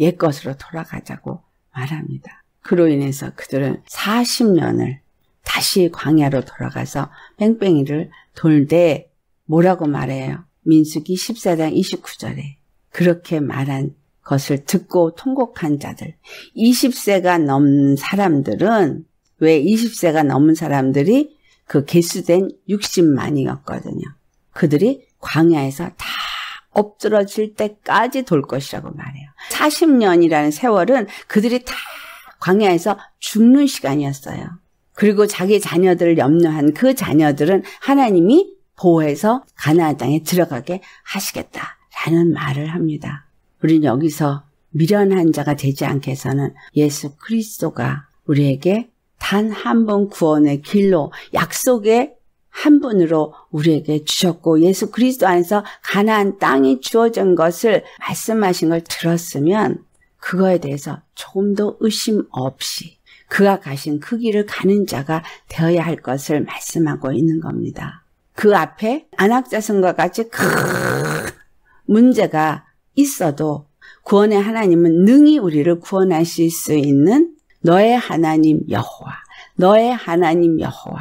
옛 것으로 돌아가자고 말합니다. 그로 인해서 그들은 40년을 다시 광야로 돌아가서 뺑뺑이를 돌되 뭐라고 말해요? 민숙이 14장 29절에 그렇게 말한 것을 듣고 통곡한 자들 20세가 넘는 사람들은 왜 20세가 넘은 사람들이 그 개수된 60만이었거든요. 그들이 광야에서 다 엎드러질 때까지 돌 것이라고 말해요. 40년이라는 세월은 그들이 다 광야에서 죽는 시간이었어요. 그리고 자기 자녀들을 염려한 그 자녀들은 하나님이 보호해서 가나안 땅에 들어가게 하시겠다라는 말을 합니다. 우린 여기서 미련한 자가 되지 않게 해서는 예수 그리스도가 우리에게 단 한 번 구원의 길로 약속의 한 분으로 우리에게 주셨고 예수 그리스도 안에서 가나안 땅이 주어진 것을 말씀하신 걸 들었으면 그거에 대해서 조금 더 의심 없이 그가 가신 그 길을 가는 자가 되어야 할 것을 말씀하고 있는 겁니다. 그 앞에 안악자손과 같이 큰 문제가 있어도 구원의 하나님은 능히 우리를 구원하실 수 있는 너의 하나님 여호와, 너의 하나님 여호와,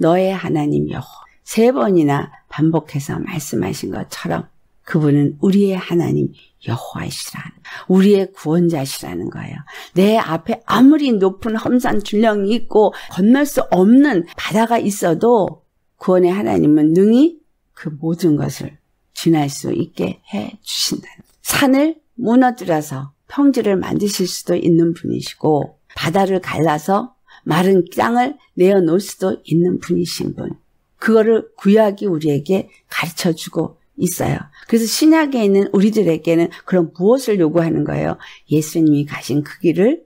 너의 하나님 여호 와세 번이나 반복해서 말씀하신 것처럼 그분은 우리의 하나님 여호와이시라는 우리의 구원자시라는 거예요. 내 앞에 아무리 높은 험산 줄령이 있고 건널 수 없는 바다가 있어도 구원의 하나님은 능히 그 모든 것을 지날 수 있게 해주신다 산을 무너뜨려서 평지를 만드실 수도 있는 분이시고 바다를 갈라서 마른 땅을 내어놓을 수도 있는 분이신 분. 그거를 구약이 우리에게 가르쳐주고 있어요. 그래서 신약에 있는 우리들에게는 그런 무엇을 요구하는 거예요? 예수님이 가신 그 길을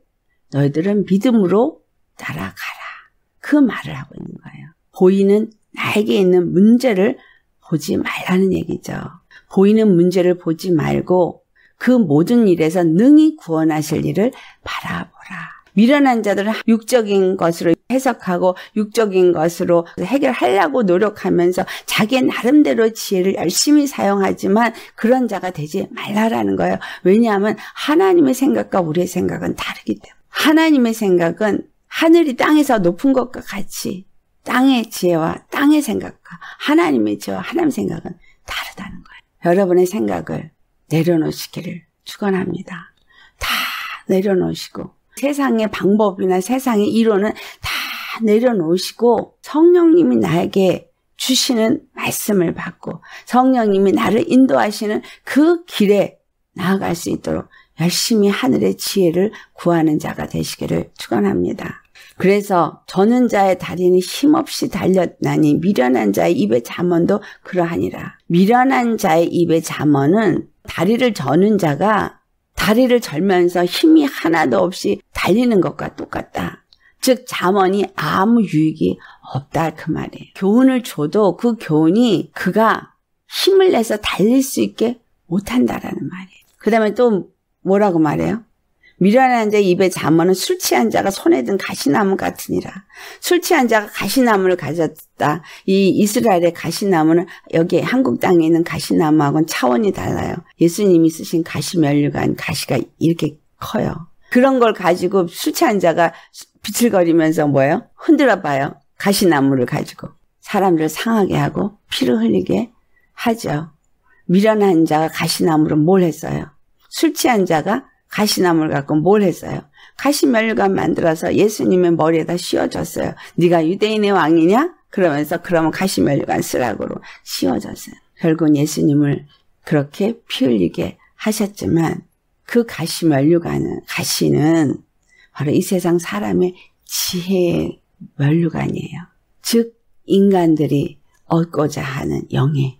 너희들은 믿음으로 따라가라. 그 말을 하고 있는 거예요. 보이는 나에게 있는 문제를 보지 말라는 얘기죠. 보이는 문제를 보지 말고 그 모든 일에서 능히 구원하실 일을 바라보 미련한 자들은 육적인 것으로 해석하고 육적인 것으로 해결하려고 노력하면서 자기 나름대로 지혜를 열심히 사용하지만 그런 자가 되지 말라라는 거예요. 왜냐하면 하나님의 생각과 우리의 생각은 다르기 때문에. 하나님의 생각은 하늘이 땅에서 높은 것과 같이 땅의 지혜와 땅의 생각과 하나님의 지혜와 하나님 생각은 다르다는 거예요. 여러분의 생각을 내려놓으시기를 축원합니다. 다 내려놓으시고 세상의 방법이나 세상의 이론은 다 내려놓으시고 성령님이 나에게 주시는 말씀을 받고 성령님이 나를 인도하시는 그 길에 나아갈 수 있도록 열심히 하늘의 지혜를 구하는 자가 되시기를 축원합니다. 그래서 저는 자의 다리는 힘없이 달렸나니 미련한 자의 입의 잠언도 그러하니라. 미련한 자의 입의 잠언은 다리를 저는 자가 다리를 절면서 힘이 하나도 없이 달리는 것과 똑같다. 즉자원이 아무 유익이 없다 그 말이에요. 교훈을 줘도 그 교훈이 그가 힘을 내서 달릴 수 있게 못한다라는 말이에요. 그 다음에 또 뭐라고 말해요? 미련한 자 입에 잠어는술 취한 자가 손에 든 가시나무 같으니라. 술 취한 자가 가시나무를 가졌다. 이 이스라엘의 가시나무는 여기 한국 땅에 있는 가시나무하고는 차원이 달라요. 예수님이 쓰신 가시면류관 가시가 이렇게 커요. 그런 걸 가지고 술 취한 자가 비틀거리면서 뭐예요? 흔들어 봐요. 가시나무를 가지고 사람들을 상하게 하고 피를 흘리게 하죠. 미련한 자가 가시나무로 뭘 했어요? 술 취한 자가 가시나물 갖고 뭘 했어요? 가시멸관 만들어서 예수님의 머리에다 씌워줬어요. 네가 유대인의 왕이냐? 그러면서 그러면 가시멸관 쓰라고로 씌워줬어요. 결국 예수님을 그렇게 피 흘리게 하셨지만 그 가시멸류관은 가시는 바로 이 세상 사람의 지혜의 멸류관이에요. 즉 인간들이 얻고자 하는 영예.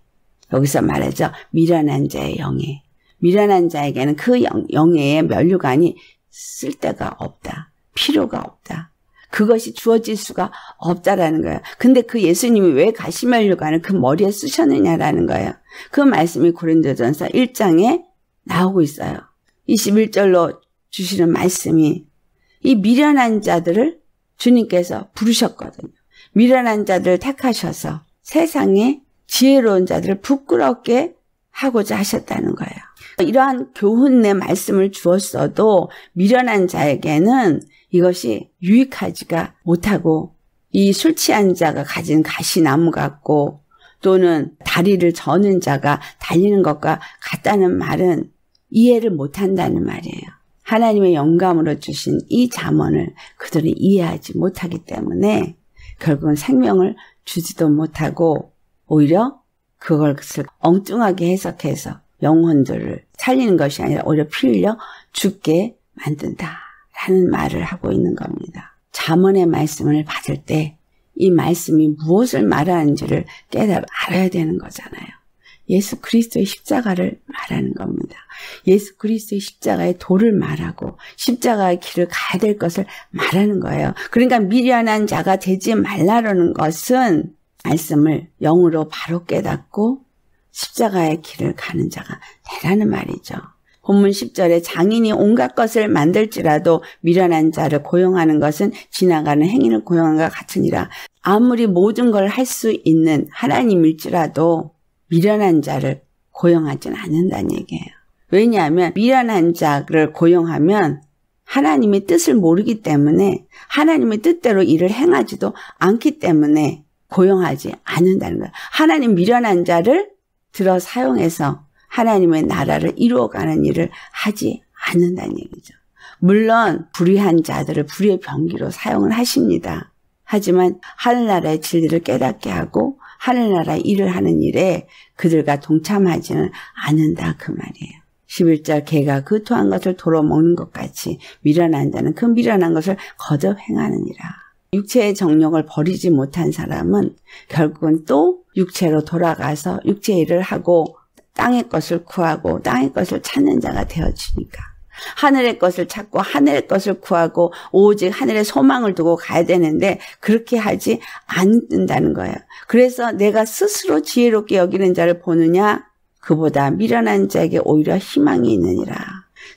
여기서 말하죠. 미련한 자의 영예. 미련한 자에게는 그 영, 영예의 면류관이 쓸데가 없다. 필요가 없다. 그것이 주어질 수가 없다라는 거예요. 근데 그 예수님이 왜 가시면류관을 그 머리에 쓰셨느냐라는 거예요. 그 말씀이 고린도전서 1장에 나오고 있어요. 21절로 주시는 말씀이 이 미련한 자들을 주님께서 부르셨거든요. 미련한 자들을 택하셔서 세상에 지혜로운 자들을 부끄럽게 하고자 하셨다는 거예요. 이러한 교훈의 말씀을 주었어도 미련한 자에게는 이것이 유익하지가 못하고 이 술 취한 자가 가진 가시나무 같고 또는 다리를 저는 자가 달리는 것과 같다는 말은 이해를 못한다는 말이에요. 하나님의 영감으로 주신 이 자문을 그들이 이해하지 못하기 때문에 결국은 생명을 주지도 못하고 오히려 그것을 엉뚱하게 해석해서 영혼들을 살리는 것이 아니라 오히려 필려 죽게 만든다. 라는 말을 하고 있는 겁니다. 자문의 말씀을 받을 때 이 말씀이 무엇을 말하는지를 깨달아 알아야 되는 거잖아요. 예수 그리스도의 십자가를 말하는 겁니다. 예수 그리스도의 십자가의 도를 말하고 십자가의 길을 가야 될 것을 말하는 거예요. 그러니까 미련한 자가 되지 말라는 것은 말씀을 영으로 바로 깨닫고 십자가의 길을 가는 자가 되라는 말이죠. 본문 10절에 장인이 온갖 것을 만들지라도 미련한 자를 고용하는 것은 지나가는 행인을 고용한 것 같으니라. 아무리 모든 걸 할 수 있는 하나님일지라도 미련한 자를 고용하진 않는다는 얘기예요. 왜냐하면 미련한 자를 고용하면 하나님의 뜻을 모르기 때문에 하나님의 뜻대로 일을 행하지도 않기 때문에 고용하지 않는다는 거예요. 하나님 미련한 자를 들어 사용해서 하나님의 나라를 이루어가는 일을 하지 않는다는 얘기죠. 물론 불의한 자들을 불의의 병기로 사용을 하십니다. 하지만 하늘나라의 진리를 깨닫게 하고 하늘나라 의 일을 하는 일에 그들과 동참하지는 않는다 그 말이에요. 11절 개가 그 토한 것을 도로 먹는 것 같이 미련한 자는 그 미련한 것을 거저 행하느니라. 육체의 정력을 버리지 못한 사람은 결국은 또 육체로 돌아가서 육체 일을 하고 땅의 것을 구하고 땅의 것을 찾는 자가 되어지니까 하늘의 것을 찾고 하늘의 것을 구하고 오직 하늘의 소망을 두고 가야 되는데 그렇게 하지 않는다는 거예요. 그래서 내가 스스로 지혜롭게 여기는 자를 보느냐 그보다 미련한 자에게 오히려 희망이 있느니라.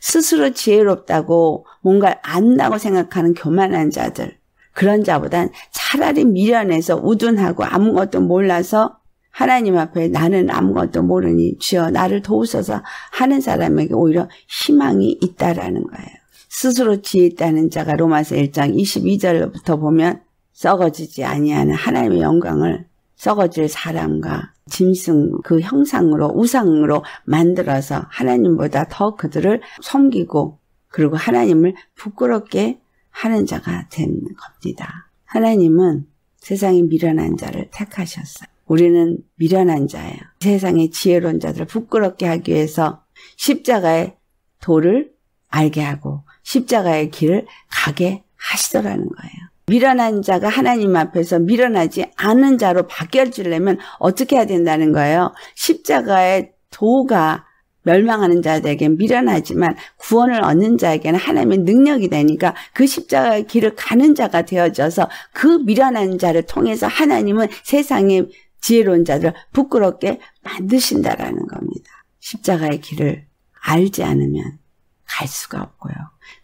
스스로 지혜롭다고 뭔가 안다고 생각하는 교만한 자들 그런 자보단 차라리 미련해서 우둔하고 아무것도 몰라서 하나님 앞에 나는 아무것도 모르니 주여 나를 도우소서 하는 사람에게 오히려 희망이 있다라는 거예요. 스스로 지혜 있다는 자가 로마서 1장 22절부터 보면 썩어지지 아니하는 하나님의 영광을 썩어질 사람과 짐승 그 형상으로 우상으로 만들어서 하나님보다 더 그들을 섬기고 그리고 하나님을 부끄럽게 하는 자가 된 겁니다. 하나님은 세상에 미련한 자를 택하셨어요. 우리는 미련한 자예요. 세상의 지혜로운 자들을 부끄럽게 하기 위해서 십자가의 도를 알게 하고 십자가의 길을 가게 하시더라는 거예요. 미련한 자가 하나님 앞에서 미련하지 않은 자로 바뀌어지려면 어떻게 해야 된다는 거예요? 십자가의 도가 멸망하는 자에게는 미련하지만 구원을 얻는 자에게는 하나님의 능력이 되니까 그 십자가의 길을 가는 자가 되어져서 그 미련한 자를 통해서 하나님은 세상의 지혜로운 자들을 부끄럽게 만드신다라는 겁니다. 십자가의 길을 알지 않으면 갈 수가 없고요.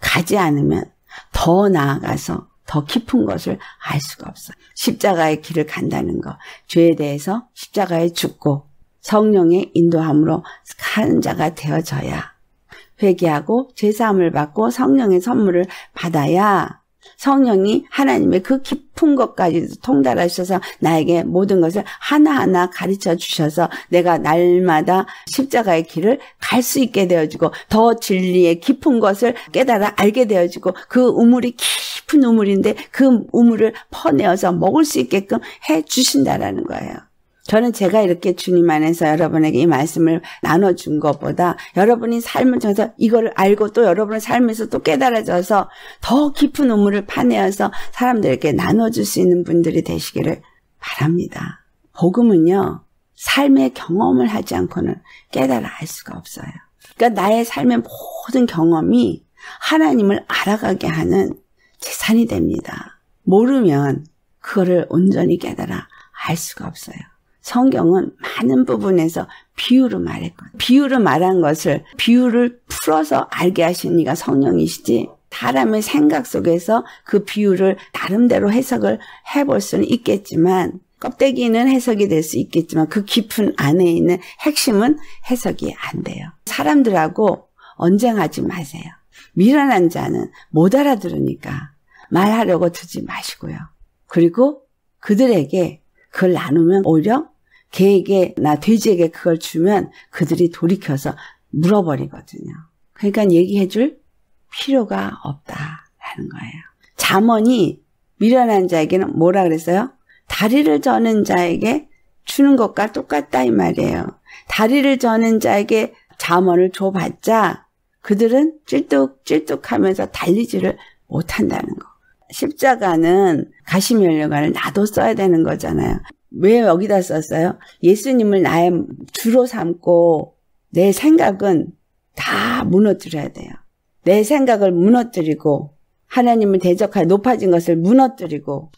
가지 않으면 더 나아가서 더 깊은 것을 알 수가 없어요. 십자가의 길을 간다는 것, 죄에 대해서 십자가에 죽고 성령의 인도함으로 가는 자가 되어져야 회개하고 죄사함을 받고 성령의 선물을 받아야 성령이 하나님의 그 깊은 것까지도 통달하셔서 나에게 모든 것을 하나하나 가르쳐 주셔서 내가 날마다 십자가의 길을 갈 수 있게 되어지고 더 진리의 깊은 것을 깨달아 알게 되어지고 그 우물이 깊은 우물인데 그 우물을 퍼내어서 먹을 수 있게끔 해 주신다라는 거예요. 저는 제가 이렇게 주님 안에서 여러분에게 이 말씀을 나눠준 것보다 여러분이 삶을 통해서 이거를 알고 또 여러분의 삶에서 또 깨달아져서 더 깊은 우물을 파내어서 사람들에게 나눠줄 수 있는 분들이 되시기를 바랍니다. 복음은요, 삶의 경험을 하지 않고는 깨달아 알 수가 없어요. 그러니까 나의 삶의 모든 경험이 하나님을 알아가게 하는 재산이 됩니다. 모르면 그거를 온전히 깨달아 알 수가 없어요. 성경은 많은 부분에서 비유로 말했고 비유로 말한 것을 비유를 풀어서 알게 하신 이가 성령이시지 사람의 생각 속에서 그 비유를 나름대로 해석을 해볼 수는 있겠지만 껍데기는 해석이 될 수 있겠지만 그 깊은 안에 있는 핵심은 해석이 안 돼요. 사람들하고 언쟁하지 마세요. 미련한 자는 못 알아들으니까 말하려고 두지 마시고요. 그리고 그들에게 그걸 나누면 오히려 개에게 나 돼지에게 그걸 주면 그들이 돌이켜서 물어버리거든요. 그러니까 얘기해줄 필요가 없다라는 거예요. 잠언이 미련한 자에게는 뭐라 그랬어요? 다리를 저는 자에게 주는 것과 똑같다 이 말이에요. 다리를 저는 자에게 잠언을 줘봤자 그들은 찔뚝찔뚝하면서 달리지를 못한다는 거. 십자가는 가시면류관을 나도 써야 되는 거잖아요. 왜 여기다 썼어요? 예수님을 나의 주로 삼고 내 생각은 다 무너뜨려야 돼요. 내 생각을 무너뜨리고 하나님을 대적하여 높아진 것을 무너뜨리고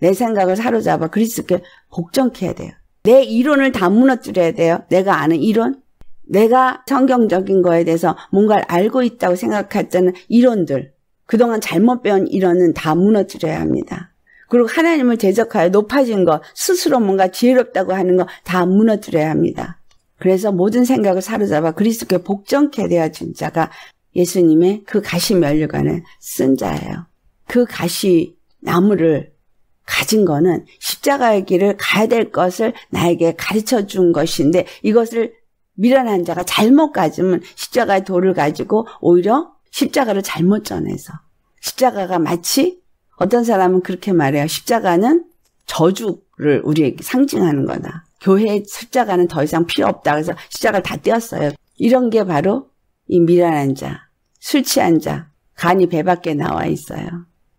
내 생각을 사로잡아 그리스께 복종케 해야 돼요. 내 이론을 다 무너뜨려야 돼요. 내가 아는 이론. 내가 성경적인 거에 대해서 뭔가를 알고 있다고 생각했던 이론들. 그동안 잘못 배운 이론은 다 무너뜨려야 합니다. 그리고 하나님을 대적하여 높아진 것, 스스로 뭔가 지혜롭다고 하는 것 다 무너뜨려야 합니다. 그래서 모든 생각을 사로잡아 그리스도께 복종케 되어진 자가 예수님의 그 가시 면류관을쓴 자예요. 그 가시 나무를 가진 거는 십자가의 길을 가야 될 것을 나에게 가르쳐 준 것인데 이것을 미련한 자가 잘못 가지면 십자가의 돌을 가지고 오히려 십자가를 잘못 전해서 십자가가 마치 어떤 사람은 그렇게 말해요. 십자가는 저주를 우리에게 상징하는 거다. 교회 의 십자가는 더 이상 필요 없다. 그래서 십자가를 다 떼었어요. 이런 게 바로 이 미란한 자, 술 취한 자, 간이 배 밖에 나와 있어요.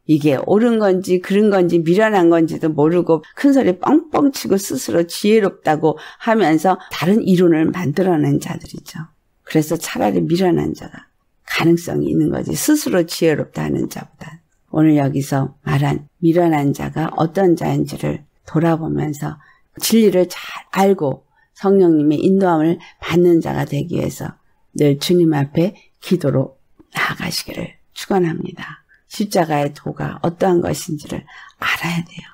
이게 옳은 건지 그른 건지 미련한 건지도 모르고 큰 소리 뻥뻥 치고 스스로 지혜롭다고 하면서 다른 이론을 만들어낸 자들이죠. 그래서 차라리 미련한 자가 가능성이 있는 거지 스스로 지혜롭다 는 자보다. 오늘 여기서 말한 미련한 자가 어떤 자인지를 돌아보면서 진리를 잘 알고 성령님의 인도함을 받는 자가 되기 위해서 늘 주님 앞에 기도로 나아가시기를 축원합니다. 십자가의 도가 어떠한 것인지를 알아야 돼요.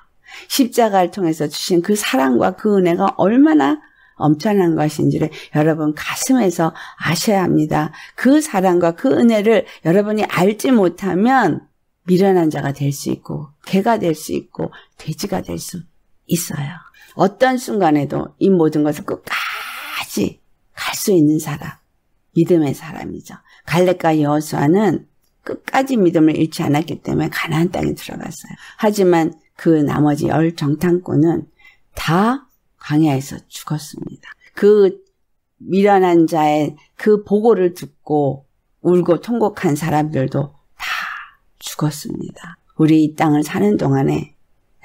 십자가를 통해서 주신 그 사랑과 그 은혜가 얼마나 엄청난 것인지를 여러분 가슴에서 아셔야 합니다. 그 사랑과 그 은혜를 여러분이 알지 못하면 미련한 자가 될 수 있고 개가 될 수 있고 돼지가 될 수 있어요. 어떤 순간에도 이 모든 것을 끝까지 갈 수 있는 사람, 믿음의 사람이죠. 갈렙과 여수아는 끝까지 믿음을 잃지 않았기 때문에 가나안 땅에 들어갔어요. 하지만 그 나머지 열 정탐꾼은 다 광야에서 죽었습니다. 그 미련한 자의 그 보고를 듣고 울고 통곡한 사람들도 죽었습니다. 우리 이 땅을 사는 동안에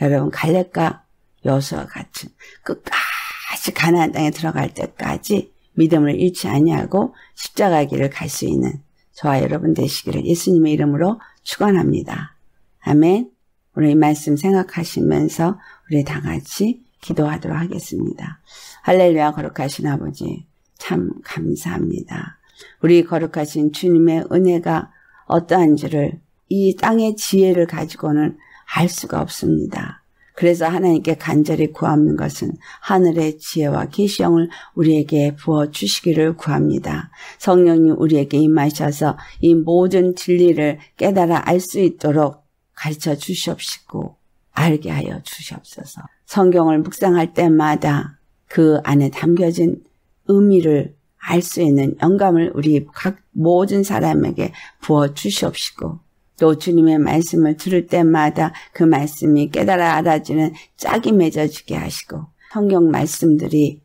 여러분 갈렙과 여수와 같은 끝까지 가나안 땅에 들어갈 때까지 믿음을 잃지 아니하고 십자가 길을 갈 수 있는 저와 여러분 되시기를 예수님의 이름으로 축원합니다. 아멘. 오늘 이 말씀 생각하시면서 우리 다 같이 기도하도록 하겠습니다. 할렐루야 거룩하신 아버지 참 감사합니다. 우리 거룩하신 주님의 은혜가 어떠한지를 이 땅의 지혜를 가지고는 알 수가 없습니다. 그래서 하나님께 간절히 구하는 것은 하늘의 지혜와 계시형을 우리에게 부어 주시기를 구합니다. 성령님 우리에게 임하셔서 이 모든 진리를 깨달아 알 수 있도록 가르쳐 주시옵시고 알게 하여 주시옵소서. 성경을 묵상할 때마다 그 안에 담겨진 의미를 알 수 있는 영감을 우리 각 모든 사람에게 부어 주시옵시고 또 주님의 말씀을 들을 때마다 그 말씀이 깨달아 알아지는 짝이 맺어지게 하시고 성경 말씀들이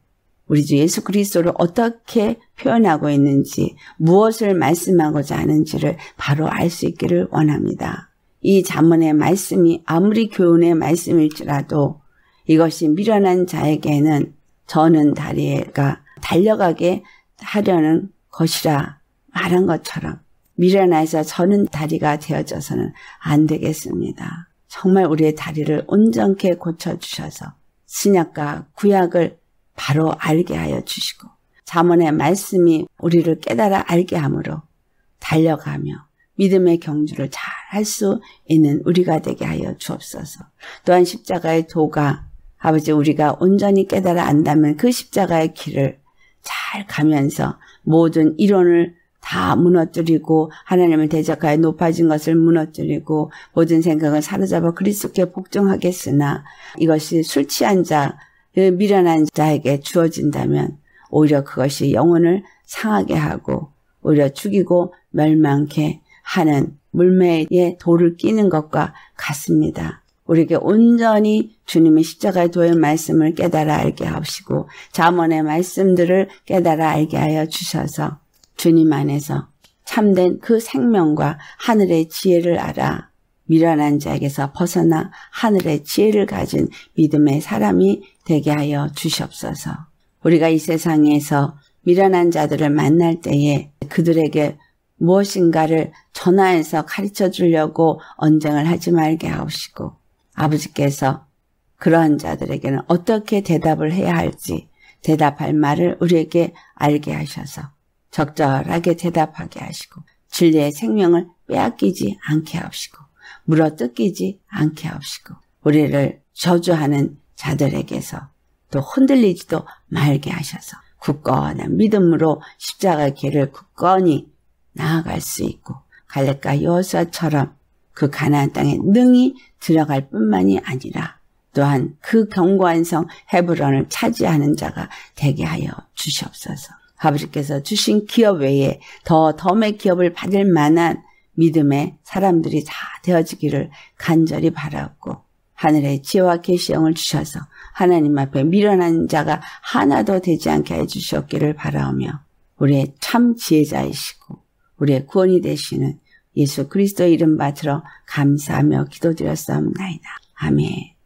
우리 주 예수 그리스도를 어떻게 표현하고 있는지 무엇을 말씀하고자 하는지를 바로 알 수 있기를 원합니다. 이 자문의 말씀이 아무리 교훈의 말씀일지라도 이것이 미련한 자에게는 저는 다리가 달려가게 하려는 것이라 말한 것처럼 미련해서 저는 다리가 되어져서는 안 되겠습니다. 정말 우리의 다리를 온전케 고쳐주셔서 신약과 구약을 바로 알게 하여 주시고 자문의 말씀이 우리를 깨달아 알게 함으로 달려가며 믿음의 경주를 잘 할 수 있는 우리가 되게 하여 주옵소서. 또한 십자가의 도가 아버지 우리가 온전히 깨달아 안다면 그 십자가의 길을 잘 가면서 모든 이론을 다 무너뜨리고 하나님을 대적하여 높아진 것을 무너뜨리고 모든 생각을 사로잡아 그리스도께 복종하겠으나 이것이 술 취한 자, 그 미련한 자에게 주어진다면 오히려 그것이 영혼을 상하게 하고 오히려 죽이고 멸망케 하는 물매에 돌을 끼는 것과 같습니다. 우리에게 온전히 주님의 십자가의 도의 말씀을 깨달아 알게 하시고 자문의 말씀들을 깨달아 알게 하여 주셔서 주님 안에서 참된 그 생명과 하늘의 지혜를 알아 미련한 자에게서 벗어나 하늘의 지혜를 가진 믿음의 사람이 되게 하여 주시옵소서. 우리가 이 세상에서 미련한 자들을 만날 때에 그들에게 무엇인가를 전화해서 가르쳐 주려고 언쟁을 하지 말게 하옵시고 아버지께서 그러한 자들에게는 어떻게 대답을 해야 할지 대답할 말을 우리에게 알게 하셔서 적절하게 대답하게 하시고 진리의 생명을 빼앗기지 않게 하시고 물어 뜯기지 않게 하시고 우리를 저주하는 자들에게서 또 흔들리지도 말게 하셔서 굳건한 믿음으로 십자가의 길을 굳건히 나아갈 수 있고 갈렙과 여호사처럼 그 가나안 땅에 능히 들어갈 뿐만이 아니라 또한 그 견고한 성 헤브론을 차지하는 자가 되게 하여 주시옵소서. 아버지께서 주신 기업 외에 더 덤의 기업을 받을 만한 믿음의 사람들이 다 되어지기를 간절히 바라고 하늘의 지혜와 계시형을 주셔서 하나님 앞에 미련한 자가 하나도 되지 않게 해주셨기를 바라오며 우리의 참 지혜자이시고 우리의 구원이 되시는 예수 그리스도 이름 받으러 감사하며 기도드렸사옵나이다. 아멘.